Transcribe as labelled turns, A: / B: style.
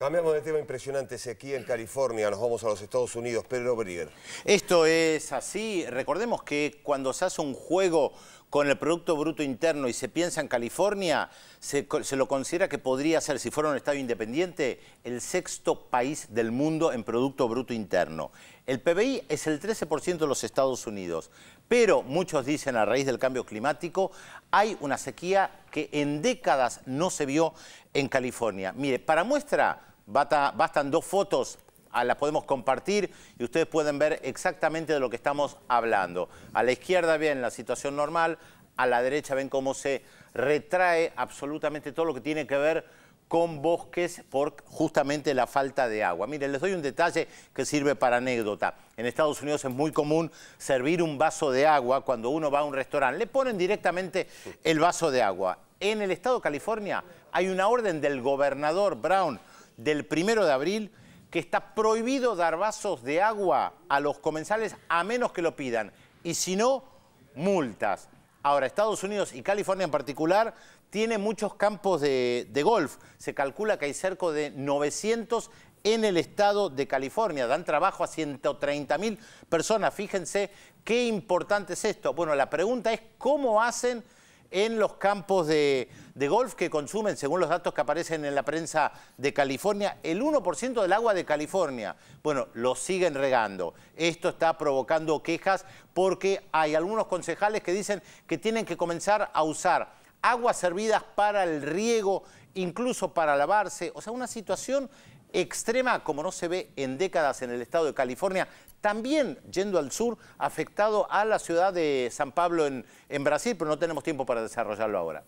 A: Cambiamos de tema impresionante, sequía en California, nos vamos a los Estados Unidos, Pedro Brigger. Esto es así, recordemos que cuando se hace un juego con el Producto Bruto Interno y se piensa en California, se lo considera que podría ser, si fuera un Estado independiente, el sexto país del mundo en Producto Bruto Interno. El PBI es el 13% de los Estados Unidos, pero muchos dicen a raíz del cambio climático hay una sequía que en décadas no se vio en California. Mire, para muestra bastan dos fotos, las podemos compartir y ustedes pueden ver exactamente de lo que estamos hablando. A la izquierda ven la situación normal, a la derecha ven cómo se retrae absolutamente todo lo que tiene que ver con bosques por justamente la falta de agua. Miren, les doy un detalle que sirve para anécdota. En Estados Unidos es muy común servir un vaso de agua cuando uno va a un restaurante. Le ponen directamente el vaso de agua. En el estado de California hay una orden del gobernador Brown del primero de abril que está prohibido dar vasos de agua a los comensales a menos que lo pidan. Y si no, multas. Ahora, Estados Unidos y California en particular tiene muchos campos de, de, golf. Se calcula que hay cerca de 900 en el estado de California. Dan trabajo a 130 mil personas. Fíjense qué importante es esto. Bueno, la pregunta es cómo hacen en los campos de, golf que consumen, según los datos que aparecen en la prensa de California, el 1% del agua de California. Bueno, lo siguen regando. Esto está provocando quejas porque hay algunos concejales que dicen que tienen que comenzar a usar aguas servidas para el riego, incluso para lavarse. O sea, una situación extrema como no se ve en décadas en el estado de California, también yendo al sur, afectado a la ciudad de San Pablo en, en Brasil, pero no tenemos tiempo para desarrollarlo ahora.